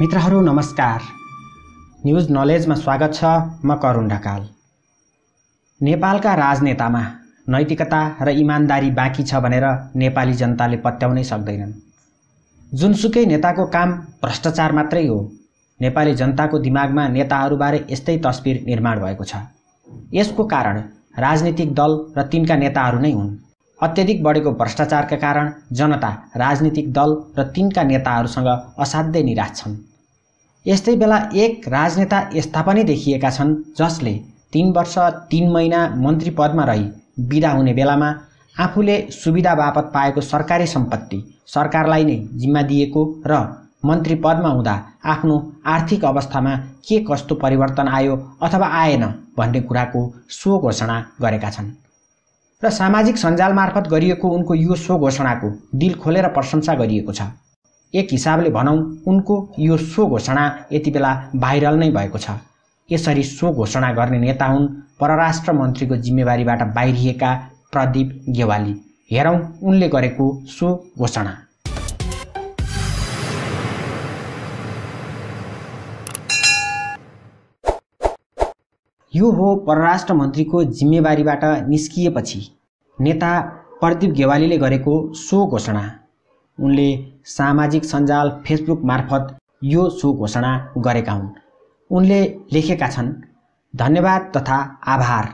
मित्रहरू नमस्कार न्युज नलेजमा स्वागत छ म करुण ढकाल नेपालका राजनेतामा नैतिकता र इमान्दारी बाँकी छ भनेर नेपाली जनताले पत्याउनै सक्दैनन् जुनसुकै नेताको काम भ्रष्टाचार मात्रै हो नेपाली जनताको दिमागमा नेताहरूबारे यस्तै तस्बिर निर्माण भएको छ यसको कारण राजनीतिक दल र तिनका नेताहरू नै हुन् अत्यधिक बढेको भ्रष्टाचारका कारण जनता राजनीतिक दल र तिनका नेताहरूसँग असाध्यै निराश छन् यस्तै बेला एक राजनेता यस्ता पनि देखिएका छन् जसले तिन वर्ष तिन महिना मन्त्री पदमा रही बिदा हुने बेलामा आफूले सुविधा बापत पाएको सरकारी सम्पत्ति सरकारलाई नै जिम्मा दिएको र मन्त्री पदमा हुँदा आफ्नो आर्थिक अवस्थामा के कस्तो परिवर्तन आयो अथवा आएन भन्ने कुराको सो घोषणा गरेका छन् र सामाजिक सञ्जाल मार्फत गरिएको उनको यो सो घोषणाको दिल खोलेर प्रशंसा गरिएको छ एक हिसाबले भनौँ उनको यो सो घोषणा यति बेला भाइरल नै भएको छ यसरी सो घोषणा गर्ने नेता हुन् परराष्ट्र मन्त्रीको जिम्मेवारीबाट बाहिरिएका प्रदीप गेवाली हेरौँ उनले गरेको सो घोषणा यो हो परराष्ट्र मन्त्रीको जिम्मेवारीबाट निस्किएपछि नेता प्रदीप गेवालीले गरेको सो घोषणा उनले सामाजिक सञ्जाल फेसबुक मार्फत यो सो घोषणा गरेका हुन् उनले लेखेका छन् धन्यवाद तथा आभार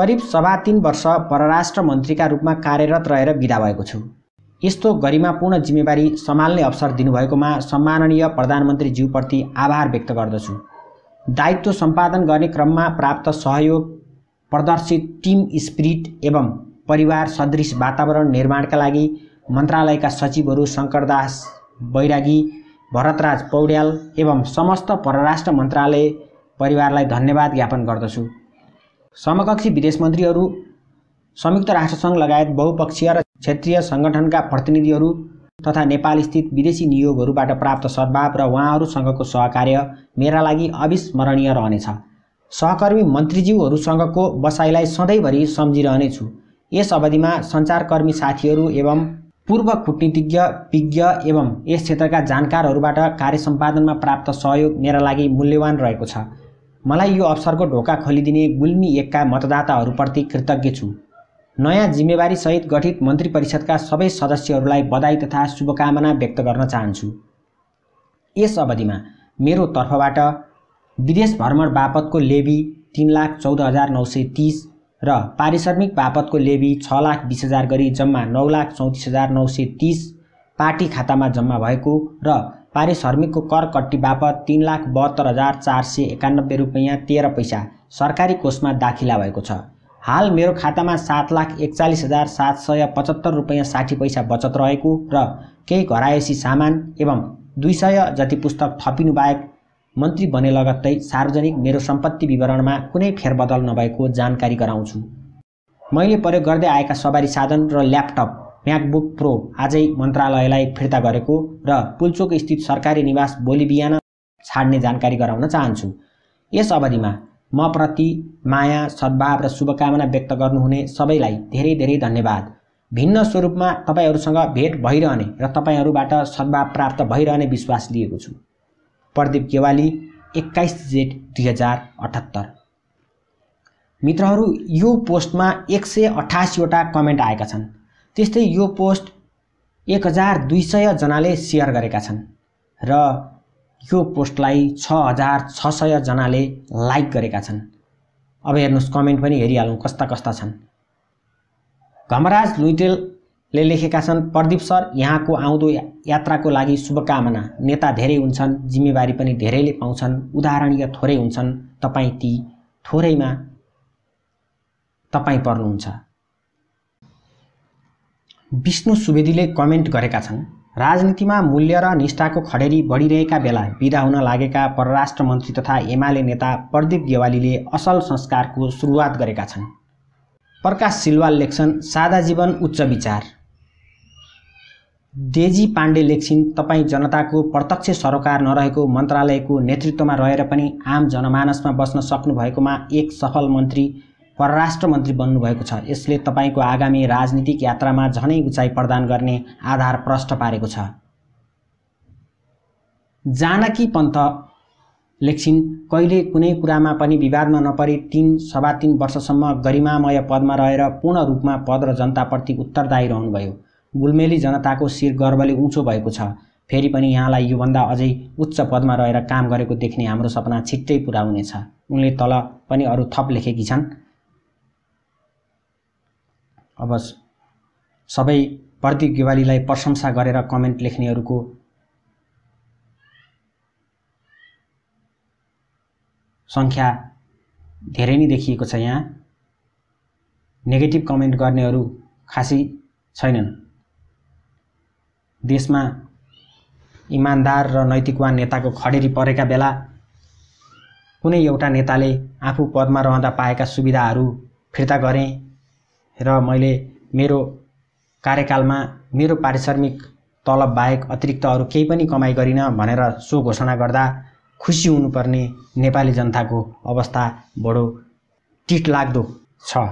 करिब सवा तिन वर्ष परराष्ट्र मन्त्रीका रूपमा कार्यरत रहेर विदा भएको छु यस्तो गरिमापूर्ण जिम्मेवारी सम्हाल्ने अवसर दिनुभएकोमा सम्माननीय प्रधानमन्त्रीज्यूप्रति आभार व्यक्त गर्दछु दायित्व सम्पादन गर्ने क्रममा प्राप्त सहयोग प्रदर्शित टिम स्पिरिट एवं परिवार सदृश वातावरण निर्माणका लागि मन्त्रालयका सचिवहरू शङ्करदास बैरागी भरतराज पौड्याल एवं समस्त परराष्ट्र मन्त्रालय परिवारलाई धन्यवाद ज्ञापन गर्दछु समकक्षी विदेश मन्त्रीहरू संयुक्त राष्ट्रसङ्घ लगायत बहुपक्षीय र क्षेत्रीय सङ्गठनका प्रतिनिधिहरू तथा नेपालस्थित विदेशी नियोगहरूबाट प्राप्त सद्भाव र उहाँहरूसँगको सहकार्य मेरा लागि अविस्मरणीय रहनेछ सहकर्मी मन्त्रीज्यूहरूसँगको बसाइलाई सधैँभरि सम्झिरहनेछु यस अवधिमा सञ्चारकर्मी साथीहरू एवं पूर्व कुटनीतिज्ञ विज्ञ एवं यस क्षेत्रका जानकारहरूबाट कार्य सम्पादनमा प्राप्त सहयोग मेरा लागि मूल्यवान रहेको छ मलाई यो अवसरको ढोका खोलिदिने गुल्मी एकका मतदाताहरूप्रति कृतज्ञ छु नयाँ जिम्मेवारी सहित गठित मन्त्री परिषदका सबै सदस्यहरूलाई बधाई तथा शुभकामना व्यक्त गर्न चाहन्छु यस अवधिमा मेरो तर्फबाट विदेश भ्रमण बापतको लेबी तिन लाख चौध हजार नौ सय तिस र पारिश्रमिक बापतको लेबी छ लाख बिस हजार गरी जम्मा नौ लाख चौतिस हजार नौ सय तिस पार्टी खातामा जम्मा भएको र पारिश्रमिकको कर कट्टी बापत तिन लाख बहत्तर हजार चार सय एकानब्बे रुपियाँ तेह्र पैसा सरकारी कोषमा दाखिला भएको छ हाल मेरो खातामा सात लाख एकचालिस हजार सात सय पचहत्तर रुपियाँ साठी पैसा बचत रहेको र केही घरायसी सामान एवं दुई सय जति पुस्तक थपिनु बाहेक मन्त्री बने लगत्तै सार्वजनिक मेरो सम्पत्ति विवरणमा कुनै फेरबदल नभएको जानकारी गराउँछु मैले प्रयोग गर्दै आएका सवारी साधन र ल्यापटप म्याकबुक प्रो आजै मन्त्रालयलाई फिर्ता गरेको र पुल्चोक स्थित सरकारी निवास भोलि बिहान छाड्ने जानकारी गराउन चाहन्छु यस अवधिमा म प्रति माया सद्भाव र शुभकामना व्यक्त गर्नुहुने सबैलाई धेरै धेरै धन्यवाद भिन्न स्वरूपमा तपाईँहरूसँग भेट भइरहने र तपाईँहरूबाट सद्भाव प्राप्त भइरहने विश्वास लिएको छु प्रदीप गेवाली एक्काइस जेठ दुई हजार अठहत्तर मित्रहरू यो पोस्टमा एक सय अठासीवटा कमेन्ट आएका छन् त्यस्तै यो पोस्ट एक हजार दुई सयजनाले सेयर गरेका छन् र यो पोस्टलाई छ हजार छ सयजनाले लाइक गरेका छन् अब हेर्नुहोस् कमेन्ट पनि हेरिहालौँ कस्ता कस्ता छन् घमराज लुइटेलले लेखेका छन् प्रदीप सर यहाँको आउँदो यात्राको लागि शुभकामना नेता धेरै हुन्छन् जिम्मेवारी पनि धेरैले पाउँछन् उदाहरणीय थोरै हुन्छन् तपाईँ ती थोरैमा तपाईँ पर्नुहुन्छ विष्णु सुवेदीले कमेन्ट गरेका छन् राजनीतिमा मूल्य र निष्ठाको खडेरी बढिरहेका बेला विदा हुन लागेका परराष्ट्र मन्त्री तथा एमाले नेता प्रदीप गेवालीले असल संस्कारको सुरुवात गरेका छन् प्रकाश सिलवाल लेख्छन् सादा जीवन उच्च विचार डेजी पाण्डे लेख्छिन् तपाईँ जनताको प्रत्यक्ष सरोकार नरहेको मन्त्रालयको नेतृत्वमा रहेर पनि आम जनमानसमा बस्न सक्नुभएकोमा एक सफल मन्त्री परराष्ट्र मन्त्री बन्नुभएको छ यसले तपाईँको आगामी राजनीतिक यात्रामा झनै उचाइ प्रदान गर्ने आधार प्रष्ट पारेको छ जानकी पन्त लेख्छिन् कहिले कुनै कुरामा पनि विवादमा नपरे तिन सवा तिन वर्षसम्म गरिमामय पदमा रहेर पूर्ण रूपमा पद र जनताप्रति उत्तरदायी रहनुभयो गुल्मेली जनताको शिर गर्वले उँचो भएको छ फेरि पनि यहाँलाई योभन्दा अझै उच्च पदमा रहेर काम गरेको देख्ने हाम्रो सपना छिट्टै पुरा हुनेछ उनले तल पनि अरू थप लेखेकी छन् अब सबै प्रदीप गेवालीलाई प्रशंसा गरेर कमेन्ट लेख्नेहरूको सङ्ख्या धेरै नै देखिएको छ यहाँ नेगेटिभ कमेन्ट गर्नेहरू खासै छैनन् देशमा इमान्दार र नैतिकवान नेताको खडेरी परेका बेला कुनै एउटा नेताले आफू पदमा रहँदा पाएका सुविधाहरू फिर्ता गरे र मैले मेरो कार्यकालमा मेरो पारिश्रमिक तलब बाहेक अतिरिक्त अरू केही पनि कमाइ गरिनँ भनेर सो घोषणा गर्दा खुसी हुनुपर्ने नेपाली जनताको अवस्था बडो लाग्दो छ